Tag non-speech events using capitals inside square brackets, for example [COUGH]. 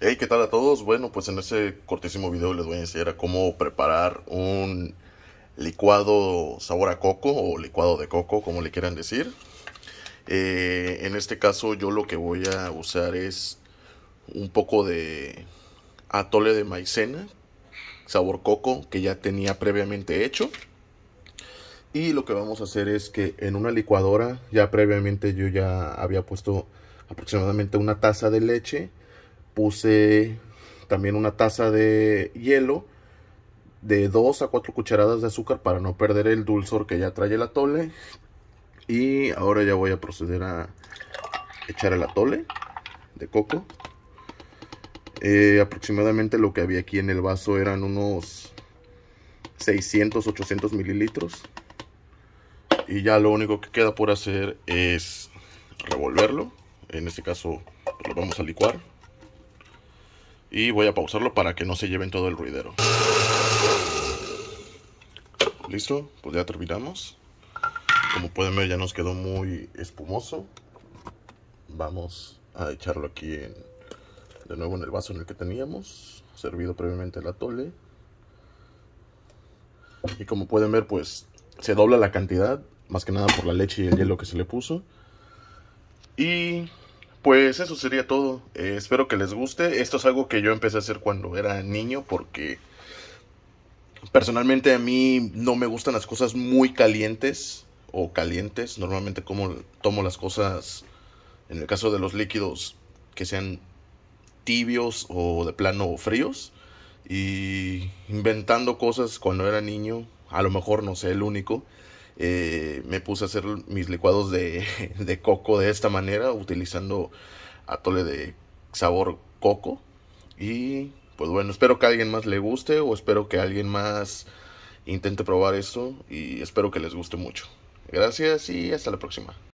Hey, ¿qué tal a todos? Bueno, pues en este cortísimo video les voy a enseñar a cómo preparar un licuado sabor a coco o licuado de coco, como le quieran decir. Eh, en este caso yo lo que voy a usar es un poco de atole de maicena, sabor coco, que ya tenía previamente hecho. Y lo que vamos a hacer es que en una licuadora, ya previamente yo ya había puesto aproximadamente una taza de leche puse también una taza de hielo de 2 a 4 cucharadas de azúcar para no perder el dulzor que ya trae el atole. Y ahora ya voy a proceder a echar el atole de coco. Eh, aproximadamente lo que había aquí en el vaso eran unos 600, 800 mililitros. Y ya lo único que queda por hacer es revolverlo. En este caso pues, lo vamos a licuar. Y voy a pausarlo para que no se lleven todo el ruidero. Listo, pues ya terminamos. Como pueden ver ya nos quedó muy espumoso. Vamos a echarlo aquí de nuevo en el vaso en el que teníamos. Servido previamente el atole. Y como pueden ver pues se dobla la cantidad. Más que nada por la leche y el hielo que se le puso. Y pues eso sería todo. Eh, espero que les guste. Esto es algo que yo empecé a hacer cuando era niño porque personalmente a mí no me gustan las cosas muy calientes o calientes. Normalmente como tomo las cosas, en el caso de los líquidos, que sean tibios o de plano fríos. Y inventando cosas cuando era niño, a lo mejor no sé, el único. Eh, me puse a hacer mis licuados [LAUGHS] de, coco de esta manera, utilizando atole de sabor coco. Y pues bueno, espero que a alguien más le guste o espero que alguien más intente probar esto y espero que les guste mucho. Gracias y hasta la próxima.